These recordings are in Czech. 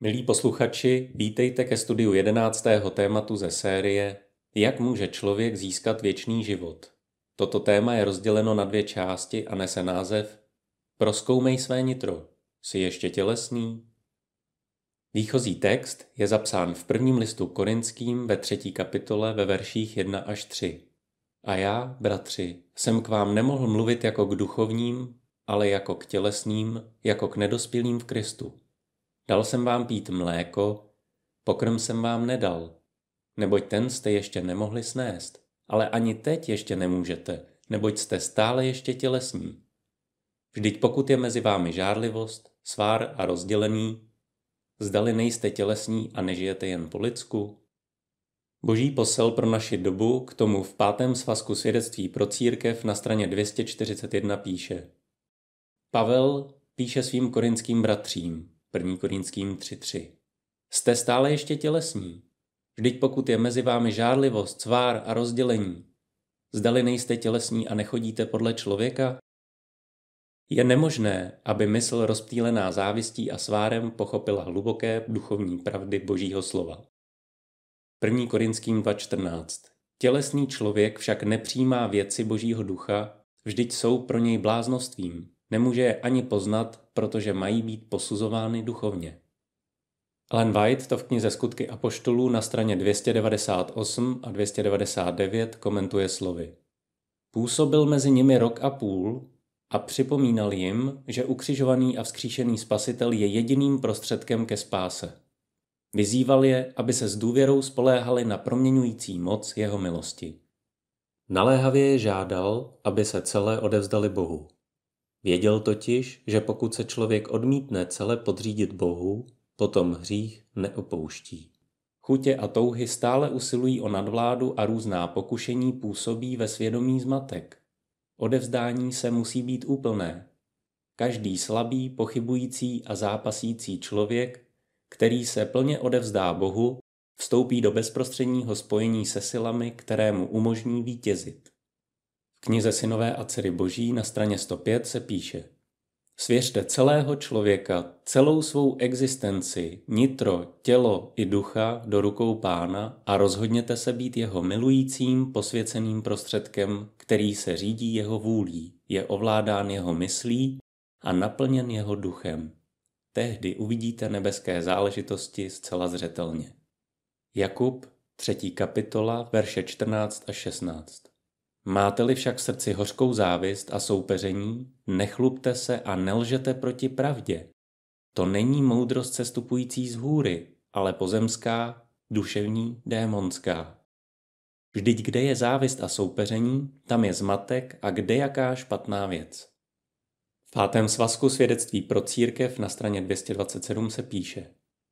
Milí posluchači, vítejte ke studiu jedenáctého tématu ze série Jak může člověk získat věčný život? Toto téma je rozděleno na dvě části a nese název Proskoumej své nitro. Jsi ještě tělesný? Výchozí text je zapsán v prvním listu korinským ve třetí kapitole ve verších 1 až 3. A já, bratři, jsem k vám nemohl mluvit jako k duchovním, ale jako k tělesným, jako k nedospělým v Kristu. Dal jsem vám pít mléko, pokrm jsem vám nedal, neboť ten jste ještě nemohli snést, ale ani teď ještě nemůžete, neboť jste stále ještě tělesní. Vždyť pokud je mezi vámi žárlivost, svár a rozdělení, zdali nejste tělesní a nežijete jen po lidsku? Boží posel pro naši dobu k tomu v pátém svazku svědectví pro církev na straně 241 píše. Pavel píše svým korinským bratřím. 1. Korinským 3.3. Jste stále ještě tělesní. Vždyť pokud je mezi vámi žárlivost, svár a rozdělení, zdali nejste tělesní a nechodíte podle člověka? Je nemožné, aby mysl rozptýlená závistí a svárem pochopila hluboké duchovní pravdy Božího slova. 1. Korinským 2.14 Tělesný člověk však nepřijímá věci Božího ducha, vždyť jsou pro něj bláznostím, Nemůže je ani poznat, protože mají být posuzovány duchovně. Ellen White to v knize Skutky a na straně 298 a 299 komentuje slovy. Působil mezi nimi rok a půl a připomínal jim, že ukřižovaný a vzkříšený spasitel je jediným prostředkem ke spáse. Vyzýval je, aby se s důvěrou spoléhali na proměňující moc jeho milosti. Naléhavě je žádal, aby se celé odevzdali Bohu. Věděl totiž, že pokud se člověk odmítne celé podřídit Bohu, potom hřích neopouští. Chutě a touhy stále usilují o nadvládu a různá pokušení působí ve svědomí zmatek. Odevzdání se musí být úplné. Každý slabý, pochybující a zápasící člověk, který se plně odevzdá Bohu, vstoupí do bezprostředního spojení se silami, které mu umožní vítězit knize Synové a dcery boží na straně 105 se píše Svěřte celého člověka, celou svou existenci, nitro, tělo i ducha do rukou pána a rozhodněte se být jeho milujícím, posvěceným prostředkem, který se řídí jeho vůlí, je ovládán jeho myslí a naplněn jeho duchem. Tehdy uvidíte nebeské záležitosti zcela zřetelně. Jakub, 3. kapitola, verše 14 a 16. Máte-li však v srdci hořkou závist a soupeření, nechlubte se a nelžete proti pravdě. To není moudrost cestupující z hůry, ale pozemská, duševní, démonská. Vždyť kde je závist a soupeření, tam je zmatek a kde jaká špatná věc. V pátém svazku svědectví pro církev na straně 227 se píše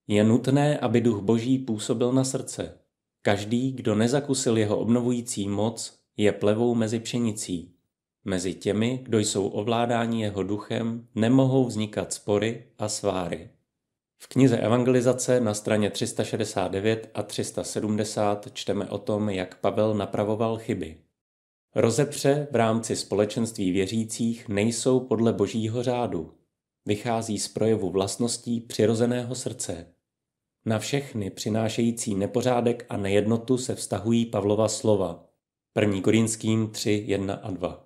Je nutné, aby duch boží působil na srdce. Každý, kdo nezakusil jeho obnovující moc, je plevou mezi pšenicí. Mezi těmi, kdo jsou ovládáni jeho duchem, nemohou vznikat spory a sváry. V knize Evangelizace na straně 369 a 370 čteme o tom, jak Pavel napravoval chyby. Rozepře v rámci společenství věřících nejsou podle božího řádu. Vychází z projevu vlastností přirozeného srdce. Na všechny přinášející nepořádek a nejednotu se vztahují Pavlova slova. 1. Korinským 3, 1 a 2.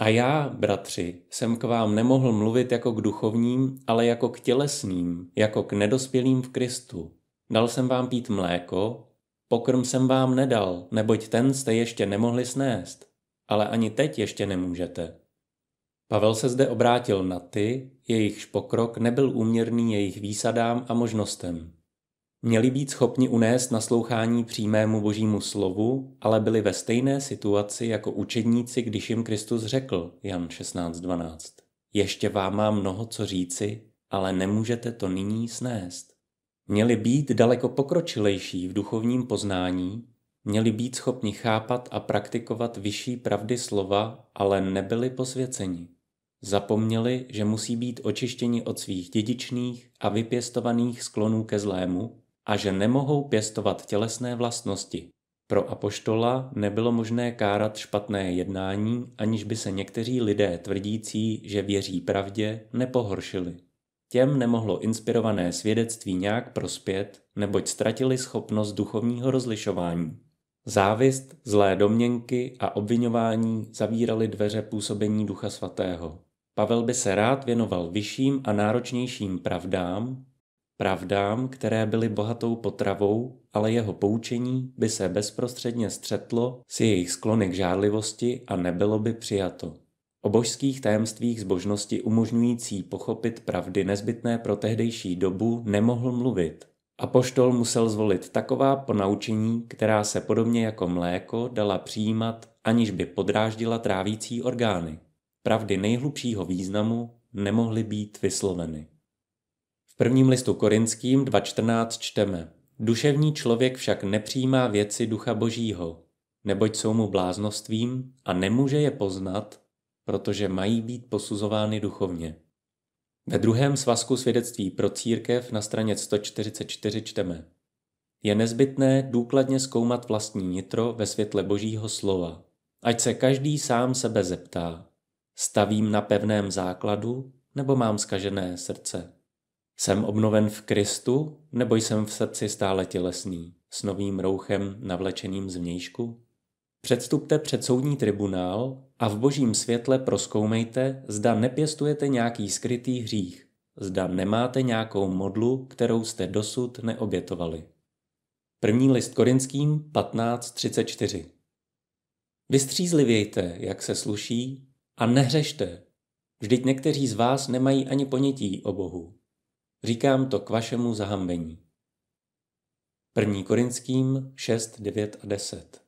A já, bratři, jsem k vám nemohl mluvit jako k duchovním, ale jako k tělesným, jako k nedospělým v Kristu. Dal jsem vám pít mléko, pokrm jsem vám nedal, neboť ten jste ještě nemohli snést, ale ani teď ještě nemůžete. Pavel se zde obrátil na ty, jejichž pokrok nebyl úměrný jejich výsadám a možnostem. Měli být schopni unést naslouchání přímému božímu slovu, ale byli ve stejné situaci jako učedníci, když jim Kristus řekl, Jan 16.12. Ještě vám má mnoho co říci, ale nemůžete to nyní snést. Měli být daleko pokročilejší v duchovním poznání, měli být schopni chápat a praktikovat vyšší pravdy slova, ale nebyli posvěceni. Zapomněli, že musí být očištěni od svých dědičných a vypěstovaných sklonů ke zlému, a že nemohou pěstovat tělesné vlastnosti. Pro apoštola nebylo možné kárat špatné jednání, aniž by se někteří lidé tvrdící, že věří pravdě, nepohoršili. Těm nemohlo inspirované svědectví nějak prospět, neboť ztratili schopnost duchovního rozlišování. Závist, zlé domněnky a obvinování zavíraly dveře působení Ducha Svatého. Pavel by se rád věnoval vyšším a náročnějším pravdám, Pravdám, které byly bohatou potravou, ale jeho poučení by se bezprostředně střetlo s jejich sklony k žádlivosti a nebylo by přijato. O božských tajemstvích zbožnosti umožňující pochopit pravdy nezbytné pro tehdejší dobu nemohl mluvit. Apoštol musel zvolit taková ponaučení, která se podobně jako mléko dala přijímat, aniž by podráždila trávící orgány. Pravdy nejhlubšího významu nemohly být vysloveny prvním listu korinským 2.14 čteme Duševní člověk však nepřijímá věci ducha božího, neboť jsou mu bláznostvím a nemůže je poznat, protože mají být posuzovány duchovně. Ve druhém svazku svědectví pro církev na straně 144 čteme Je nezbytné důkladně zkoumat vlastní nitro ve světle božího slova, ať se každý sám sebe zeptá. Stavím na pevném základu nebo mám skažené srdce? Jsem obnoven v Kristu, nebo jsem v srdci stále tělesný, s novým rouchem navlečeným z vnějšku? Předstupte před soudní tribunál a v božím světle proskoumejte, zda nepěstujete nějaký skrytý hřích, zda nemáte nějakou modlu, kterou jste dosud neobětovali. První list Korinským 15.34 Vystřízlivějte, jak se sluší, a nehřešte. Vždyť někteří z vás nemají ani ponětí o Bohu. Říkám to k vašemu zahambení. 1. Korinským 6, 9 a 10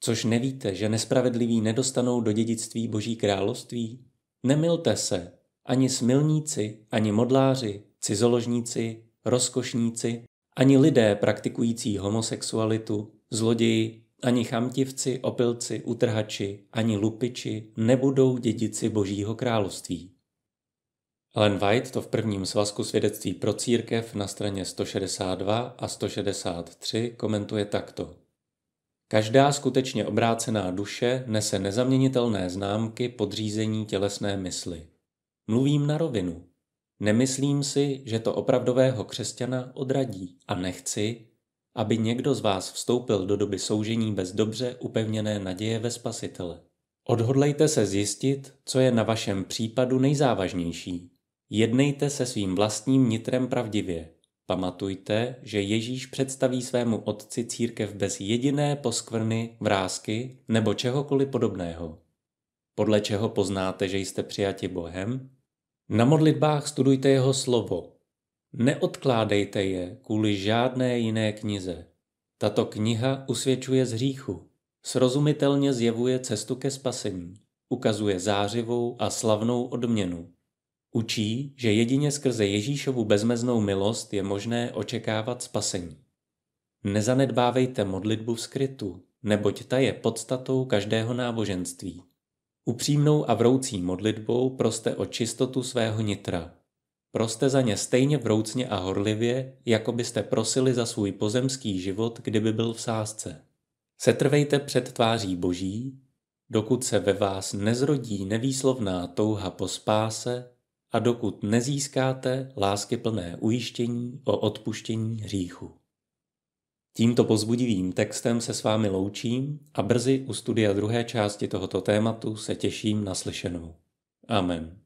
Což nevíte, že nespravedliví nedostanou do dědictví Boží království? Nemilte se, ani smilníci, ani modláři, cizoložníci, rozkošníci, ani lidé praktikující homosexualitu, zloději, ani chamtivci, opilci, utrhači, ani lupiči nebudou dědici Božího království. Ellen White to v prvním svazku svědectví pro církev na straně 162 a 163 komentuje takto. Každá skutečně obrácená duše nese nezaměnitelné známky podřízení tělesné mysli. Mluvím na rovinu. Nemyslím si, že to opravdového křesťana odradí a nechci, aby někdo z vás vstoupil do doby soužení bez dobře upevněné naděje ve Spasitele. Odhodlejte se zjistit, co je na vašem případu nejzávažnější Jednejte se svým vlastním nitrem pravdivě. Pamatujte, že Ježíš představí svému otci církev bez jediné poskvrny, vrázky nebo čehokoliv podobného. Podle čeho poznáte, že jste přijati Bohem? Na modlitbách studujte jeho slovo. Neodkládejte je kvůli žádné jiné knize. Tato kniha usvědčuje z hříchu, srozumitelně zjevuje cestu ke spasení, ukazuje zářivou a slavnou odměnu, Učí, že jedině skrze Ježíšovu bezmeznou milost je možné očekávat spasení. Nezanedbávejte modlitbu v skrytu, neboť ta je podstatou každého náboženství. Upřímnou a vroucí modlitbou proste o čistotu svého nitra. Proste za ně stejně vroucně a horlivě, jako byste prosili za svůj pozemský život, kdyby byl v sásce. Setrvejte před tváří Boží, dokud se ve vás nezrodí nevýslovná touha po spáse a dokud nezískáte plné ujištění o odpuštění hříchu. Tímto pozbudivým textem se s vámi loučím a brzy u studia druhé části tohoto tématu se těším na slyšenou. Amen.